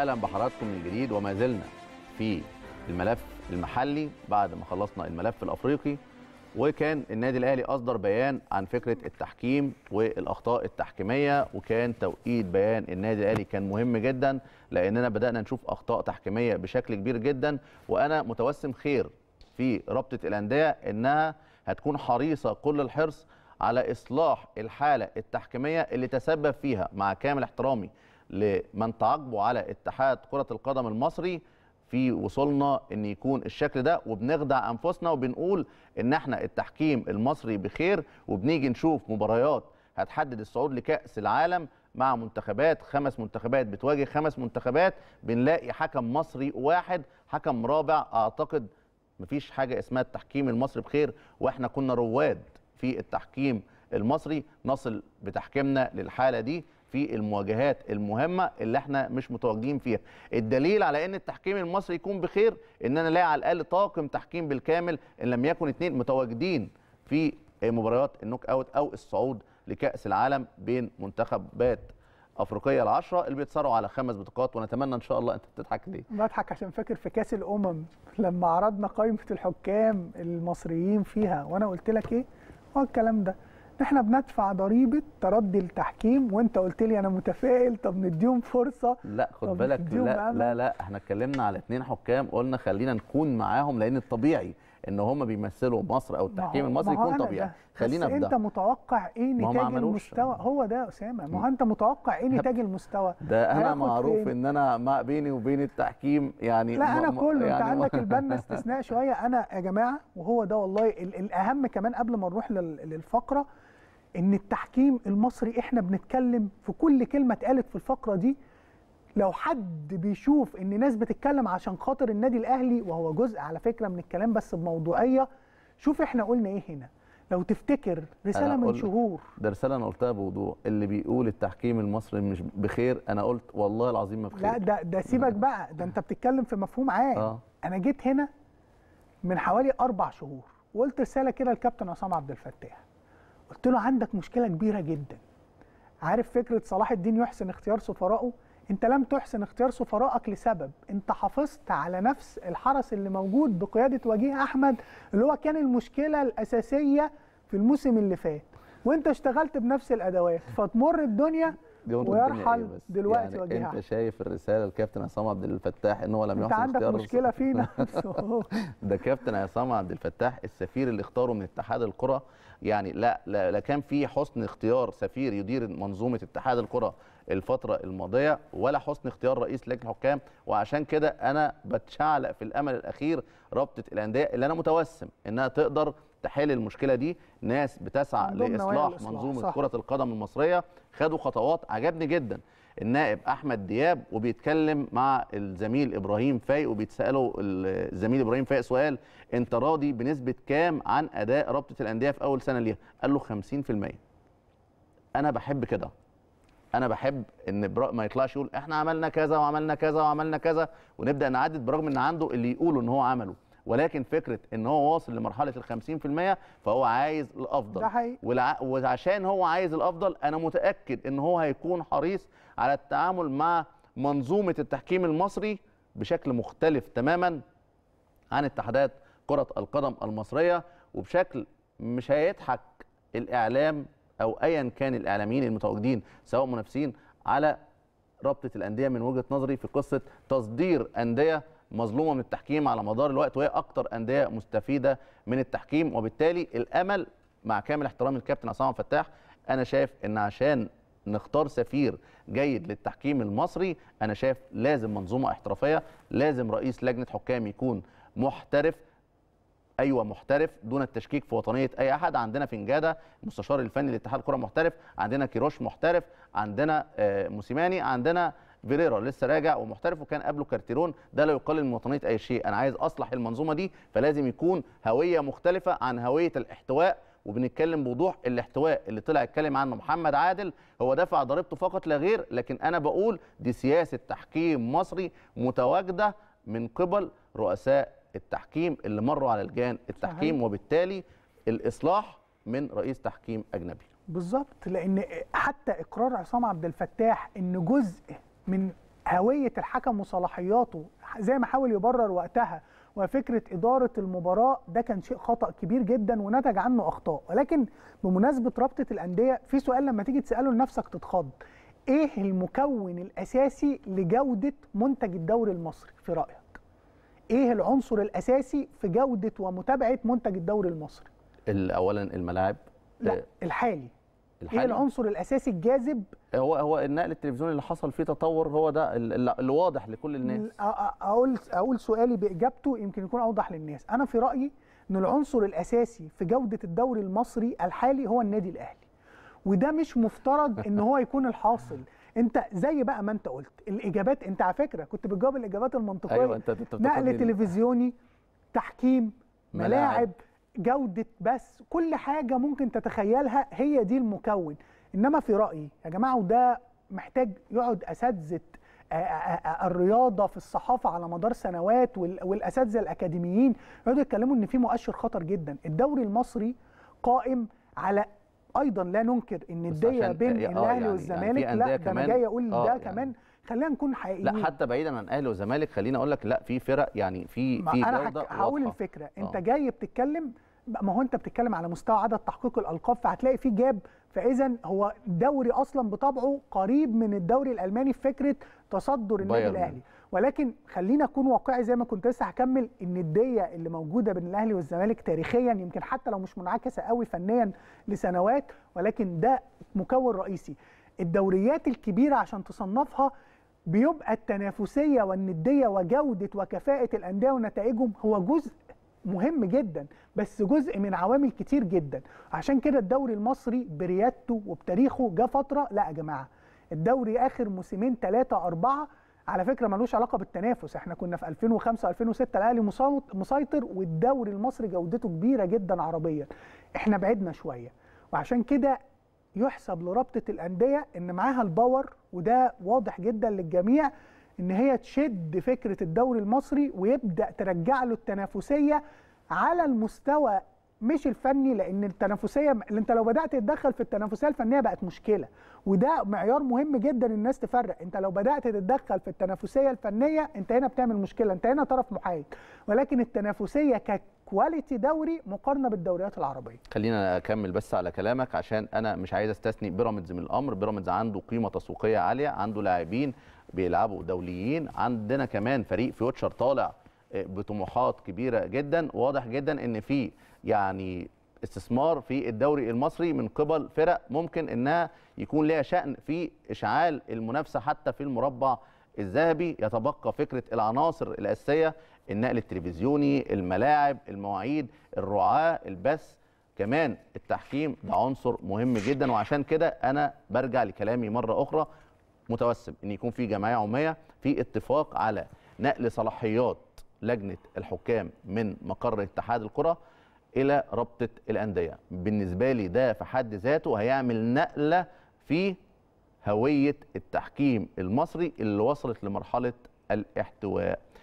اهلا بحضراتكم من جديد وما زلنا في الملف المحلي بعد ما خلصنا الملف الافريقي وكان النادي الاهلي اصدر بيان عن فكره التحكيم والاخطاء التحكيميه وكان توقيت بيان النادي الاهلي كان مهم جدا لاننا بدانا نشوف اخطاء تحكيميه بشكل كبير جدا وانا متوسم خير في رابطه الانديه انها هتكون حريصه كل الحرص على اصلاح الحاله التحكيميه اللي تسبب فيها مع كامل احترامي لمن تعاقبه على اتحاد كرة القدم المصري في وصولنا ان يكون الشكل ده وبنخدع انفسنا وبنقول ان احنا التحكيم المصري بخير وبنيجي نشوف مباريات هتحدد الصعود لكاس العالم مع منتخبات خمس منتخبات بتواجه خمس منتخبات بنلاقي حكم مصري واحد حكم رابع اعتقد مفيش حاجه اسمها التحكيم المصري بخير واحنا كنا رواد في التحكيم المصري نصل بتحكيمنا للحاله دي في المواجهات المهمه اللي احنا مش متواجدين فيها الدليل على ان التحكيم المصري يكون بخير ان انا لاقي على الاقل طاقم تحكيم بالكامل ان لم يكن اثنين متواجدين في مباريات النوك اوت او الصعود لكاس العالم بين منتخبات افريقيه العشره اللي بيتصارعوا على خمس بطاقات ونتمنى ان شاء الله انت بتضحك ليه؟ بضحك عشان فاكر في كاس الامم لما عرضنا قائمه الحكام المصريين فيها وانا قلت لك ايه؟ هو الكلام ده احنا بندفع ضريبه تردي التحكيم وانت قلت لي انا متفائل طب نديهم فرصه لا خد بالك لا, لا لا احنا اتكلمنا على اثنين حكام قلنا خلينا نكون معاهم لان الطبيعي ان هم بيمثلوا مصر او التحكيم المصري يكون طبيعي خلينا بس انت متوقع ايه نتاج المستوى هو ده يا اسامه ما هو انت متوقع ايه نتاج المستوى ده انا معروف فين. ان انا ما بيني وبين التحكيم يعني لا انا كله يعني انت عندك البنا استثناء شويه انا يا جماعه وهو ده والله الاهم كمان قبل ما نروح للفقره ان التحكيم المصري احنا بنتكلم في كل كلمه اتقالت في الفقره دي لو حد بيشوف ان ناس بتتكلم عشان خاطر النادي الاهلي وهو جزء على فكره من الكلام بس بموضوعيه شوف احنا قلنا ايه هنا لو تفتكر رساله من شهور ده رساله انا قلتها بوضوح اللي بيقول التحكيم المصري مش بخير انا قلت والله العظيم ما بخير لا ده ده سيبك بقى ده انت بتتكلم في مفهوم عام آه. انا جيت هنا من حوالي اربع شهور وقلت رساله كده للكابتن عصام عبد الفتاح قلت له عندك مشكله كبيره جدا عارف فكره صلاح الدين يحسن اختيار سفرائه انت لم تحسن اختيار سفرائك لسبب انت حافظت على نفس الحرس اللي موجود بقياده وجيه احمد اللي هو كان المشكله الاساسيه في الموسم اللي فات وانت اشتغلت بنفس الادوات فتمر الدنيا ويرحل إيه دلوقتي يعني وجهها انت شايف الرساله لكابتن عصام عبد الفتاح ان هو لم يحصل انت عندك مشكله فينا ده كابتن عصام عبد الفتاح السفير اللي اختاره من اتحاد الكره يعني لا لا, لا كان في حسن اختيار سفير يدير منظومه اتحاد الكره الفتره الماضيه ولا حسن اختيار رئيس لجنه الحكام وعشان كده انا بتشعلق في الامل الاخير رابطه الانديه اللي انا متوسم انها تقدر تحل المشكله دي ناس بتسعى لاصلاح منظومه صح. كره القدم المصريه خدوا خطوات عجبني جدا النائب احمد دياب وبيتكلم مع الزميل ابراهيم فايق وبيتساله الزميل ابراهيم فايق سؤال انت راضي بنسبه كام عن اداء رابطه الانديه في اول سنه ليها قال له 50% انا بحب كده انا بحب ان ما يطلعش يقول احنا عملنا كذا وعملنا كذا وعملنا كذا ونبدا نعدد برغم ان عنده اللي يقولوا ان هو عمله ولكن فكره ان هو واصل لمرحله ال 50% فهو عايز الافضل ده حقيقي وعشان هو عايز الافضل انا متاكد ان هو هيكون حريص على التعامل مع منظومه التحكيم المصري بشكل مختلف تماما عن اتحادات كره القدم المصريه وبشكل مش هيضحك الاعلام او ايا كان الاعلاميين المتواجدين سواء منافسين على رابطه الانديه من وجهه نظري في قصه تصدير انديه مظلومه من التحكيم على مدار الوقت وهي اكتر انديه مستفيده من التحكيم وبالتالي الامل مع كامل احترامي الكابتن عصام فتاح انا شايف ان عشان نختار سفير جيد للتحكيم المصري انا شايف لازم منظومه احترافيه لازم رئيس لجنه حكام يكون محترف ايوه محترف دون التشكيك في وطنيه اي احد عندنا فنجاده المستشار الفني لاتحاد الكره محترف عندنا كيروش محترف عندنا آه، موسيماني عندنا فيريرا لسه راجع ومحترف وكان قبله كارتيرون ده لا يقلل من وطنيه اي شيء انا عايز اصلح المنظومه دي فلازم يكون هويه مختلفه عن هويه الاحتواء وبنتكلم بوضوح الاحتواء اللي طلع اتكلم عنه محمد عادل هو دفع ضريبته فقط لا غير لكن انا بقول دي سياسه تحكيم مصري متواجده من قبل رؤساء التحكيم اللي مروا على لجان التحكيم وبالتالي الاصلاح من رئيس تحكيم اجنبي بالظبط لان حتى اقرار عصام عبد الفتاح ان جزء من هويه الحكم وصلاحياته زي ما حاول يبرر وقتها وفكره اداره المباراه ده كان شيء خطا كبير جدا ونتج عنه اخطاء ولكن بمناسبه رابطه الانديه في سؤال لما تيجي تساله لنفسك تتخض ايه المكون الاساسي لجوده منتج الدوري المصري في رايك ايه العنصر الاساسي في جوده ومتابعه منتج الدوري المصري اولا الملاعب لا الحالي الحقيقي. ايه العنصر الاساسي الجاذب هو هو النقل التلفزيوني اللي حصل فيه تطور هو ده اللي واضح لكل الناس اقول اقول سؤالي باجابته يمكن يكون اوضح للناس انا في رايي ان العنصر الاساسي في جوده الدوري المصري الحالي هو النادي الاهلي وده مش مفترض ان هو يكون الحاصل انت زي بقى ما انت قلت الاجابات انت على فكره كنت بتجاوب الاجابات المنطقيه أيوة انت نقل تلفزيوني تحكيم ملاعب, ملاعب. جوده بس كل حاجه ممكن تتخيلها هي دي المكون انما في رايي يا جماعه وده محتاج يقعد اساتذه آه، آه، آه، الرياضه في الصحافه على مدار سنوات والاساتذه الاكاديميين يقعدوا يتكلموا ان في مؤشر خطر جدا الدوري المصري قائم على ايضا لا ننكر ان الديه بين الاهلي يعني, يعني والزمالك يعني لا ده انا جاي اقول ده يعني كمان خلينا نكون حقيقيين لا حتى بعيدا عن اهلي وزمالك خليني اقول لك لا في فرق يعني في في انا هقول الفكره انت جاي بتتكلم ما هو انت بتتكلم على مستوى عدد تحقيق الالقاب فهتلاقي في جاب فاذا هو دوري اصلا بطبعه قريب من الدوري الالماني في فكره تصدر النادي الاهلي ولكن خلينا اكون واقعي زي ما كنت لسه هكمل ان الديه اللي موجوده بين الاهلي والزمالك تاريخيا يمكن حتى لو مش منعكسه قوي فنيا لسنوات ولكن ده مكون رئيسي الدوريات الكبيره عشان تصنفها بيبقى التنافسيه والنديه وجوده وكفاءه الانديه ونتائجهم هو جزء مهم جدا بس جزء من عوامل كتير جدا عشان كده الدوري المصري بريادته وبتاريخه جه فتره لا يا جماعه الدوري اخر موسمين ثلاثه اربعه على فكره ملوش علاقه بالتنافس احنا كنا في 2005 2006 الاهلي مسيطر والدوري المصري جودته كبيره جدا عربيا احنا بعدنا شويه وعشان كده يحسب لرابطه الانديه ان معاها الباور وده واضح جدا للجميع ان هي تشد فكره الدوري المصري ويبدا ترجع له التنافسيه على المستوى مش الفني لان التنافسيه اللي انت لو بدات تتدخل في التنافسيه الفنيه بقت مشكله وده معيار مهم جدا الناس تفرق انت لو بدات تتدخل في التنافسيه الفنيه انت هنا بتعمل مشكله انت هنا طرف محايد ولكن التنافسيه ككواليتي دوري مقارنه بالدوريات العربيه خلينا اكمل بس على كلامك عشان انا مش عايز استثني بيراميدز من الامر بيراميدز عنده قيمه تسويقيه عاليه عنده لاعبين بيلعبوا دوليين عندنا كمان فريق فيوتشر طالع آه، بطموحات كبيره جدا واضح جدا ان في يعني استثمار في الدوري المصري من قبل فرق ممكن انها يكون لها شأن في اشعال المنافسه حتى في المربع الذهبي يتبقى فكره العناصر الاساسيه النقل التلفزيوني الملاعب المواعيد الرعاه البث كمان التحكيم ده عنصر مهم جدا وعشان كده انا برجع لكلامي مره اخرى متوسم ان يكون في جمعيه عموميه في اتفاق على نقل صلاحيات لجنه الحكام من مقر اتحاد الكره الى رابطه الانديه بالنسبه لي ده في حد ذاته هيعمل نقله في هويه التحكيم المصري اللي وصلت لمرحله الاحتواء